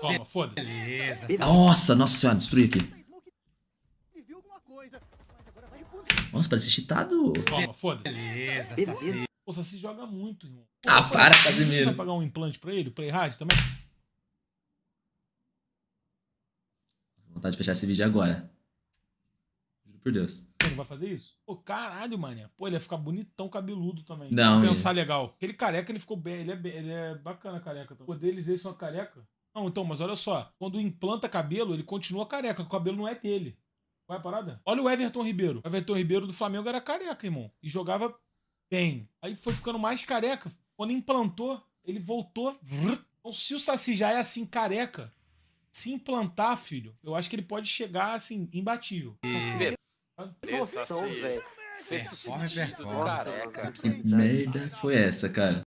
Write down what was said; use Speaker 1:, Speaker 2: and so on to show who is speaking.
Speaker 1: Toma, foda-se. Nossa,
Speaker 2: nossa senhora, destruí aqui.
Speaker 1: Nossa, parece excitado. Toma, foda-se. Pô, joga muito, irmão. Ah, Pô, ah, para, Casimiro. Vai pagar um implante pra ele? Play hard também?
Speaker 2: Vontade de fechar esse vídeo agora. Juro por Deus.
Speaker 1: não vai fazer isso? Pô, caralho, mané. Pô, ele ia ficar bonitão, cabeludo também. Não. Pensar legal. Ele careca, ele ficou bem. Ele é, bem, ele é bacana careca. Pô, deles, eles são careca. Não, então, mas olha só. Quando implanta cabelo, ele continua careca. O cabelo não é dele. Qual é a parada? Olha o Everton Ribeiro. O Everton Ribeiro do Flamengo era careca, irmão. E jogava bem. Aí foi ficando mais careca. Quando implantou, ele voltou. Então, se o Saci já é assim, careca, se implantar, filho, eu acho que ele pode chegar, assim, imbatível. E... Nossa, velho. Sexto sentido, Que merda foi
Speaker 3: essa, cara?